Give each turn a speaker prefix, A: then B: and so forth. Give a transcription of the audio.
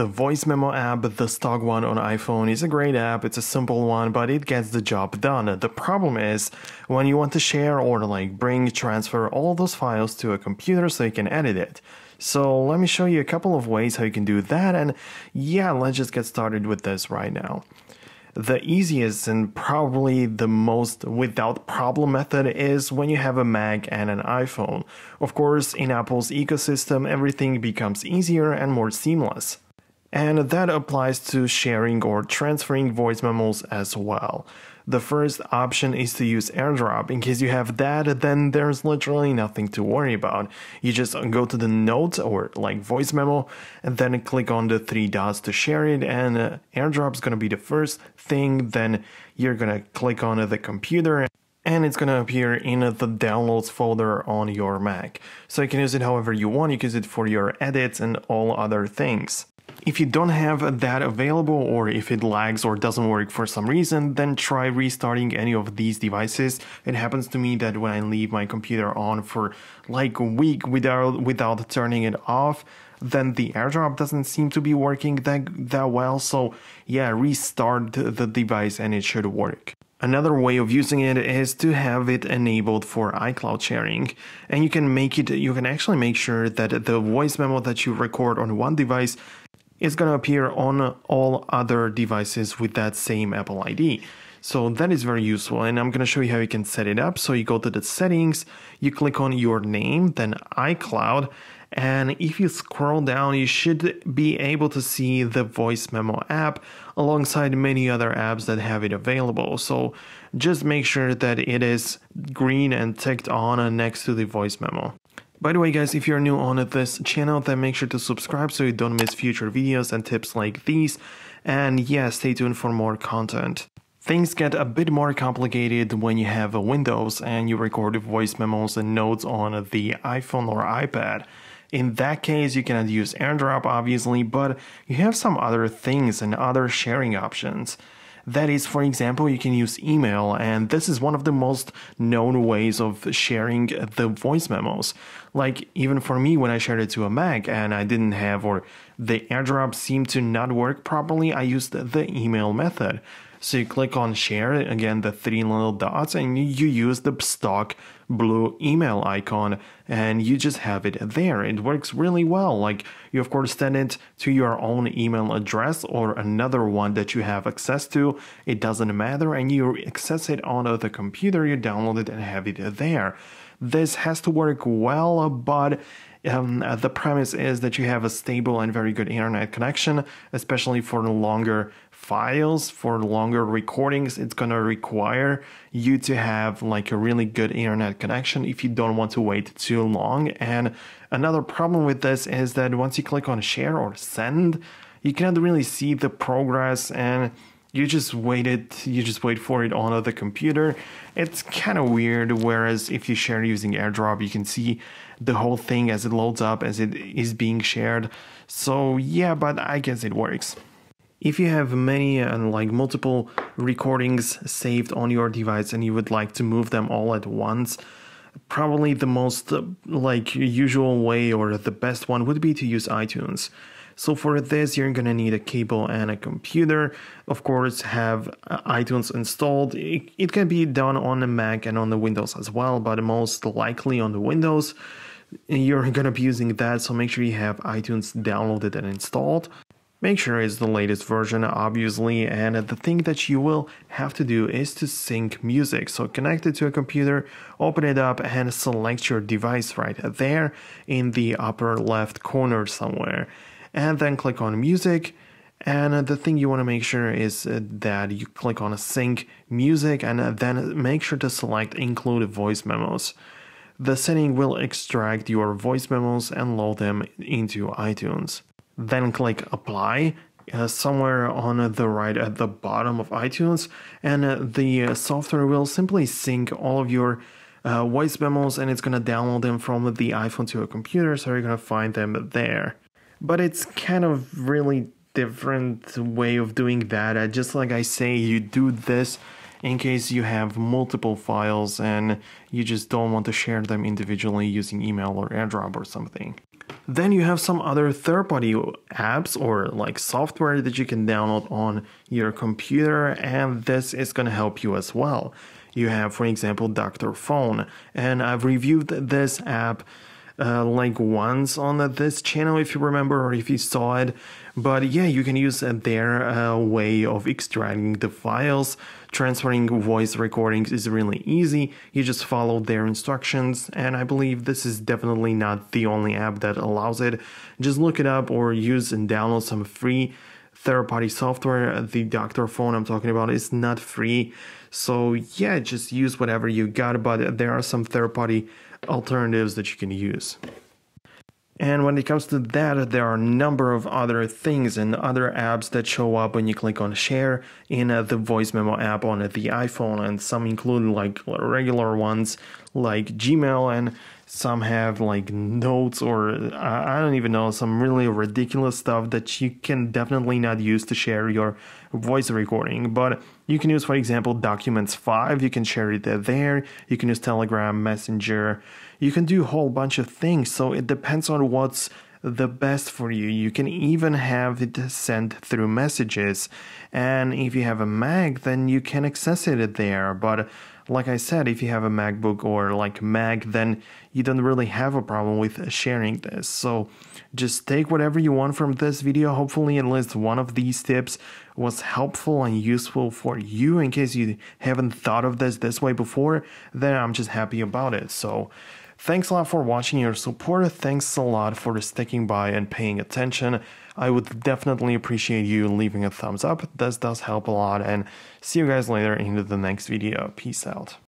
A: the voice memo app, the stock one on iPhone, is a great app. It's a simple one, but it gets the job done. The problem is when you want to share or like bring, transfer all those files to a computer so you can edit it. So let me show you a couple of ways how you can do that. And yeah, let's just get started with this right now. The easiest and probably the most without problem method is when you have a Mac and an iPhone. Of course, in Apple's ecosystem, everything becomes easier and more seamless. And that applies to sharing or transferring voice memos as well. The first option is to use AirDrop. In case you have that, then there's literally nothing to worry about. You just go to the note or like voice memo and then click on the three dots to share it and uh, AirDrop is gonna be the first thing. Then you're gonna click on the computer and it's gonna appear in the downloads folder on your Mac. So you can use it however you want. You can use it for your edits and all other things. If you don't have that available or if it lags or doesn't work for some reason, then try restarting any of these devices. It happens to me that when I leave my computer on for like a week without without turning it off, then the airdrop doesn't seem to be working that that well. So yeah, restart the device and it should work. Another way of using it is to have it enabled for iCloud sharing. And you can make it, you can actually make sure that the voice memo that you record on one device is going to appear on all other devices with that same Apple ID. So that is very useful and I'm going to show you how you can set it up. So you go to the settings, you click on your name, then iCloud, and if you scroll down, you should be able to see the voice memo app alongside many other apps that have it available. So just make sure that it is green and ticked on next to the voice memo. By the way guys, if you're new on this channel, then make sure to subscribe so you don't miss future videos and tips like these. And yeah, stay tuned for more content. Things get a bit more complicated when you have Windows and you record voice memos and notes on the iPhone or iPad. In that case, you cannot use AirDrop obviously, but you have some other things and other sharing options. That is, for example, you can use email, and this is one of the most known ways of sharing the voice memos. Like, even for me, when I shared it to a Mac and I didn't have, or the airdrop seemed to not work properly, I used the email method. So you click on share, again, the three little dots, and you use the stock blue email icon and you just have it there. It works really well. Like you of course send it to your own email address or another one that you have access to. It doesn't matter and you access it on the computer, you download it and have it there. This has to work well, but um, uh, the premise is that you have a stable and very good internet connection, especially for longer files, for longer recordings. It's going to require you to have like a really good internet connection if you don't want to wait too long. And another problem with this is that once you click on share or send, you cannot really see the progress and you just wait it you just wait for it on the computer it's kind of weird whereas if you share using airdrop you can see the whole thing as it loads up as it is being shared so yeah but i guess it works if you have many uh, and like multiple recordings saved on your device and you would like to move them all at once probably the most uh, like usual way or the best one would be to use itunes so for this, you're gonna need a cable and a computer. Of course, have uh, iTunes installed. It, it can be done on the Mac and on the Windows as well, but most likely on the Windows, you're gonna be using that. So make sure you have iTunes downloaded and installed. Make sure it's the latest version, obviously, and the thing that you will have to do is to sync music. So connect it to a computer, open it up, and select your device right there in the upper left corner somewhere and then click on music. And the thing you want to make sure is uh, that you click on sync music and uh, then make sure to select include voice memos. The setting will extract your voice memos and load them into iTunes. Then click apply uh, somewhere on the right at the bottom of iTunes, and uh, the software will simply sync all of your uh, voice memos and it's going to download them from the iPhone to a computer, so you're going to find them there but it's kind of really different way of doing that. Uh, just like I say, you do this in case you have multiple files and you just don't want to share them individually using email or airdrop or something. Then you have some other third-party apps or like software that you can download on your computer and this is going to help you as well. You have, for example, Dr. Phone and I've reviewed this app uh, like once on this channel if you remember or if you saw it but yeah you can use uh, their uh, way of extracting the files transferring voice recordings is really easy you just follow their instructions and i believe this is definitely not the only app that allows it just look it up or use and download some free third-party software. The doctor phone I'm talking about is not free. So yeah, just use whatever you got, but there are some third-party alternatives that you can use. And when it comes to that, there are a number of other things and other apps that show up when you click on share in the voice memo app on the iPhone, and some include like regular ones like Gmail and some have like notes or I don't even know some really ridiculous stuff that you can definitely not use to share your voice recording but you can use for example documents 5 you can share it there you can use telegram messenger you can do a whole bunch of things so it depends on what's the best for you. You can even have it sent through messages. And if you have a Mac, then you can access it there. But like I said, if you have a MacBook or like Mac, then you don't really have a problem with sharing this. So just take whatever you want from this video. Hopefully, at least one of these tips was helpful and useful for you in case you haven't thought of this this way before, then I'm just happy about it. So Thanks a lot for watching your support. Thanks a lot for sticking by and paying attention. I would definitely appreciate you leaving a thumbs up. This does help a lot and see you guys later in the next video. Peace out.